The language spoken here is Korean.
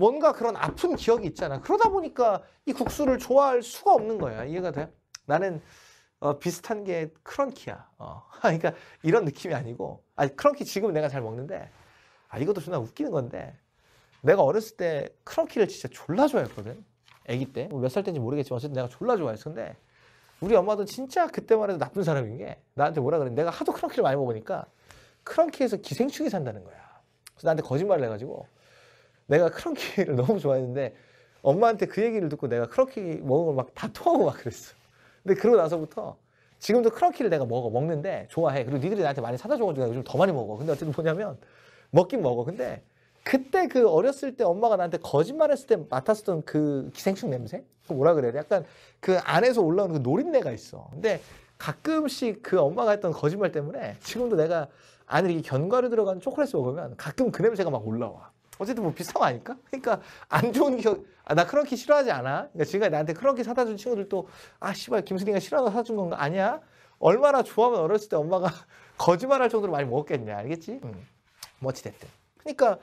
뭔가 그런 아픈 기억이 있잖아. 그러다 보니까 이 국수를 좋아할 수가 없는 거야. 이해가 돼? 나는 어, 비슷한 게 크런키야. 어. 그러니까 이런 느낌이 아니고, 아 크런키 지금 내가 잘 먹는데, 아 이것도 존나 웃기는 건데, 내가 어렸을 때 크런키를 진짜 졸라 좋아했거든. 아기 때. 뭐 몇살 때인지 모르겠지만 어쨌든 내가 졸라 좋아했어. 근데 우리 엄마도 진짜 그때만 해도 나쁜 사람인 게 나한테 뭐라 그래. 내가 하도 크런키를 많이 먹으니까 크런키에서 기생충이 산다는 거야. 그래서 나한테 거짓말을 해가지고 내가 크런키를 너무 좋아했는데 엄마한테 그 얘기를 듣고 내가 크런키 먹은 걸 막 다 토하고 막 그랬어. 근데 그러고 나서부터 지금도 크런키를 내가 먹어 먹는데 좋아해. 그리고 니들이 나한테 많이 사다 줘가지고 요즘 더 많이 먹어. 근데 어쨌든 뭐냐면 먹긴 먹어. 근데 그때 그 어렸을 때 엄마가 나한테 거짓말했을 때 맡았었던 그 기생충 냄새? 그 뭐라 그래야 돼? 약간 그 안에서 올라오는 그 노린내가 있어. 근데 가끔씩 그 엄마가 했던 거짓말 때문에 지금도 내가 안에 이렇게 견과류 들어간 초콜릿을 먹으면 가끔 그 냄새가 막 올라와. 어쨌든 뭐 비슷한 거 아닐까? 그러니까 안 좋은 기억, 아, 나 크런키 싫어하지 않아? 그러니까 지금까지 나한테 크런키 사다 준 친구들도 아, 씨발, 김순이가 싫어하다 사준 건가? 아니야. 얼마나 좋아하면 어렸을 때 엄마가 거짓말할 정도로 많이 먹었겠냐. 알겠지? 음. 뭐 어찌됐든. 그러니까